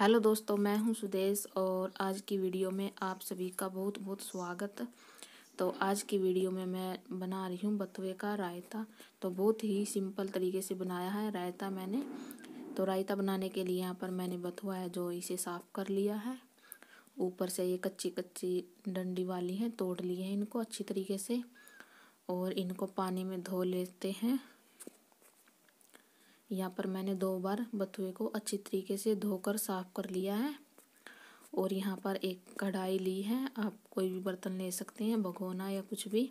hello दोस्तों मैं हूं सुदेश और आज की वीडियो में आप सभी का बहुत बहुत स्वागत तो आज की वीडियो में मैं बना रही हूं बथुए का रायता तो बहुत ही सिंपल तरीके से बनाया है रायता मैंने तो रायता बनाने के लिए यहाँ पर मैंने बथुआ है जो इसे साफ़ कर लिया है ऊपर से ये कच्ची कच्ची डंडी वाली है तोड़ लिए हैं इनको अच्छी तरीके से और इनको पानी में धो लेते हैं यहाँ पर मैंने दो बार बथुए को अच्छी तरीके से धोकर साफ़ कर लिया है और यहाँ पर एक कढ़ाई ली है आप कोई भी बर्तन ले सकते हैं भगोना या कुछ भी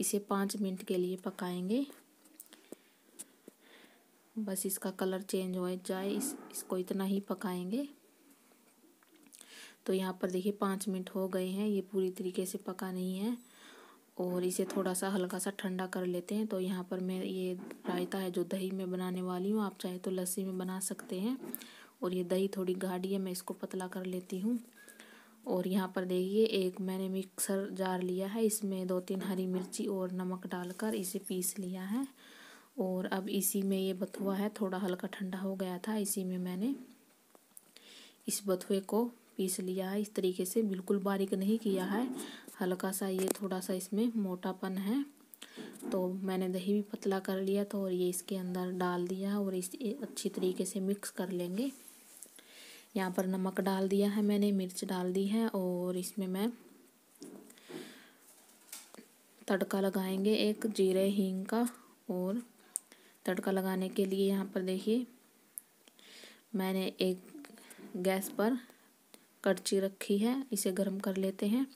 इसे पाँच मिनट के लिए पकाएंगे बस इसका कलर चेंज हो जाए इस इसको इतना ही पकाएंगे तो यहाँ पर देखिए पाँच मिनट हो गए हैं ये पूरी तरीके से पका नहीं है और इसे थोड़ा सा हल्का सा ठंडा कर लेते हैं तो यहाँ पर मैं ये रायता है जो दही में बनाने वाली हूँ आप चाहे तो लस्सी में बना सकते हैं और ये दही थोड़ी गाढ़ी है मैं इसको पतला कर लेती हूँ और यहाँ पर देखिए एक मैंने मिक्सर जार लिया है इसमें दो तीन हरी मिर्ची और नमक डालकर इसे पीस लिया है और अब इसी में ये बथुआ है थोड़ा हल्का ठंडा हो गया था इसी में मैंने इस बथुए को पीस लिया है इस तरीके से बिल्कुल बारीक नहीं किया है हल्का सा ये थोड़ा सा इसमें मोटापन है तो मैंने दही भी पतला कर लिया तो और ये इसके अंदर डाल दिया और इस अच्छी तरीके से मिक्स कर लेंगे यहाँ पर नमक डाल दिया है मैंने मिर्च डाल दी है और इसमें मैं तड़का लगाएंगे एक जीरे हींग का और तड़का लगाने के लिए यहाँ पर देखिए मैंने एक गैस पर कड़ची रखी है इसे गरम कर लेते हैं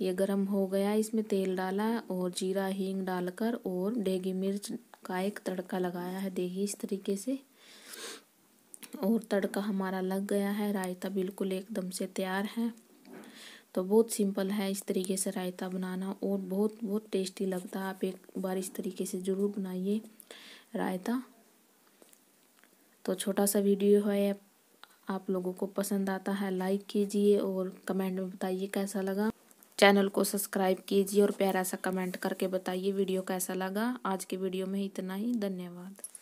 ये गरम हो गया इसमें तेल डाला और जीरा हींग डालकर और डेगी मिर्च का एक तड़का लगाया है देगी इस तरीके से और तड़का हमारा लग गया है रायता बिल्कुल एकदम से तैयार है तो बहुत सिंपल है इस तरीके से रायता बनाना और बहुत बहुत टेस्टी लगता है आप एक बार इस तरीके से ज़रूर बनाइए रायता तो छोटा सा वीडियो है आप लोगों को पसंद आता है लाइक कीजिए और कमेंट में बताइए कैसा लगा चैनल को सब्सक्राइब कीजिए और प्यारा सा कमेंट करके बताइए वीडियो कैसा लगा आज के वीडियो में इतना ही धन्यवाद